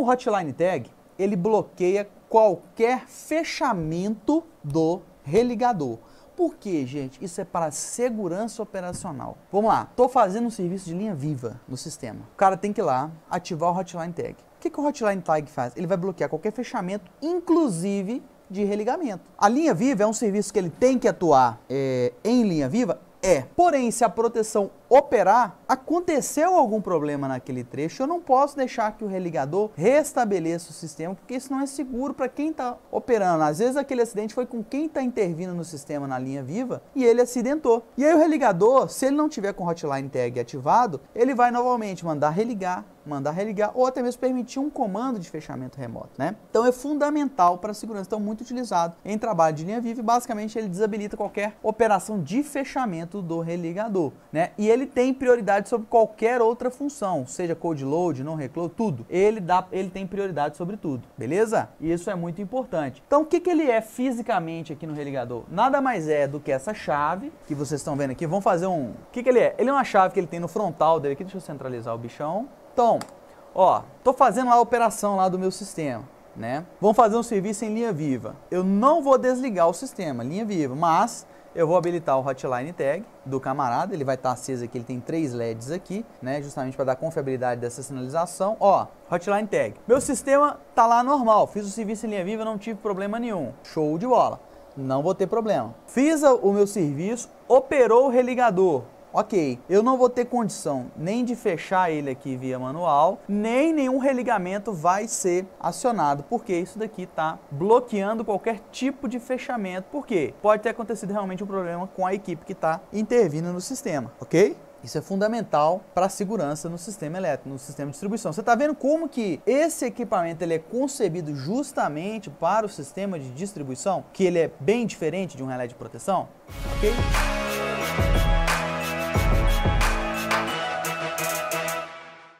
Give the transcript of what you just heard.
o hotline tag, ele bloqueia qualquer fechamento do religador. Por quê, gente? Isso é para segurança operacional. Vamos lá, estou fazendo um serviço de linha viva no sistema. O cara tem que ir lá ativar o hotline tag. O que, que o hotline tag faz? Ele vai bloquear qualquer fechamento, inclusive de religamento. A linha viva é um serviço que ele tem que atuar é, em linha viva é. Porém, se a proteção operar, aconteceu algum problema naquele trecho, eu não posso deixar que o religador restabeleça o sistema, porque isso não é seguro para quem está operando. Às vezes aquele acidente foi com quem está intervindo no sistema na linha viva e ele acidentou. E aí o religador, se ele não tiver com o hotline tag ativado, ele vai novamente mandar religar, mandar religar ou até mesmo permitir um comando de fechamento remoto, né? Então é fundamental para a segurança, então muito utilizado em trabalho de linha viva, basicamente ele desabilita qualquer operação de fechamento do religador, né? E ele tem prioridade sobre qualquer outra função, seja code load, não recload, tudo. Ele dá, ele tem prioridade sobre tudo, beleza? E isso é muito importante. Então o que que ele é fisicamente aqui no religador? Nada mais é do que essa chave que vocês estão vendo aqui. Vamos fazer um, o que que ele é? Ele é uma chave que ele tem no frontal dele aqui, deixa eu centralizar o bichão. Então, ó, tô fazendo lá a operação lá do meu sistema, né? Vamos fazer um serviço em linha viva. Eu não vou desligar o sistema, linha viva, mas eu vou habilitar o hotline tag do camarada, ele vai estar tá aceso aqui, ele tem três LEDs aqui, né, justamente para dar confiabilidade dessa sinalização. Ó, hotline tag. Meu sistema tá lá normal, fiz o serviço em linha viva, não tive problema nenhum. Show de bola. Não vou ter problema. Fiz o meu serviço, operou o religador. Ok, eu não vou ter condição nem de fechar ele aqui via manual, nem nenhum religamento vai ser acionado, porque isso daqui está bloqueando qualquer tipo de fechamento, porque pode ter acontecido realmente um problema com a equipe que está intervindo no sistema, ok? Isso é fundamental para a segurança no sistema elétrico, no sistema de distribuição. Você está vendo como que esse equipamento ele é concebido justamente para o sistema de distribuição, que ele é bem diferente de um relé de proteção? Ok?